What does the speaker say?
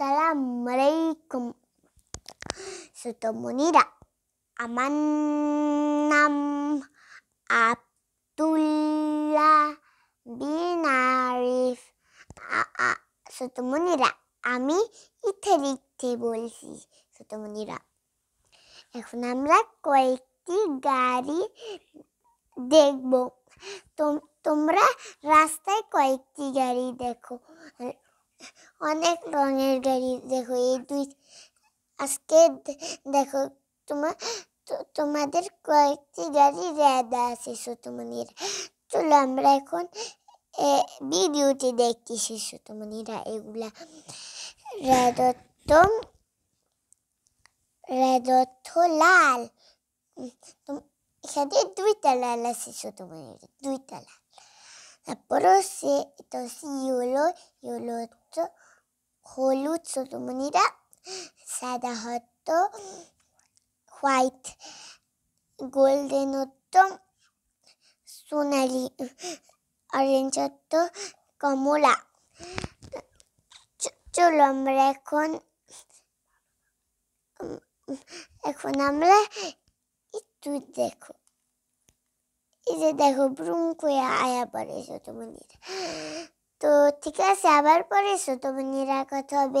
السلام عليكم ستمونيرا আমার নাম আবদুল্লাহ বিন আরিফ সতমনিরা আমি ইথারিতে বলছি সতমনিরা এখন আমরা কয়েকটি গাড়ি দেখব তোমরা রাস্তায় কয়েকটি গাড়ি দেখো অনেক রঙের দেখো তোমার তোমাদের কয়েকটি গাড়ি রেদা আছে সুতমণির চলো আমরা এখন ভিডিওটি দেখতেছি সুতমণিরা এগুলা রেদত্ত রেদত্ত লাল এখানে দুইটা লাল আছে সুতমণির দুইটা লাল তারপরও সে তো ইউলো ইউলো হচ্ছে হলুদ সুতমণিরা সাদা হচ্ছে মতো হোয়াইট গোল্ডেন হতো সোনালি অরেঞ্জ হতো কমলা চলো আমরা এখন এখন আমরা একটু দেখো এই যে দেখো ব্রুম করে আয়া পরে শতমনিরা তো ঠিক আছে আবার পরে শতমনিরা কথা হবে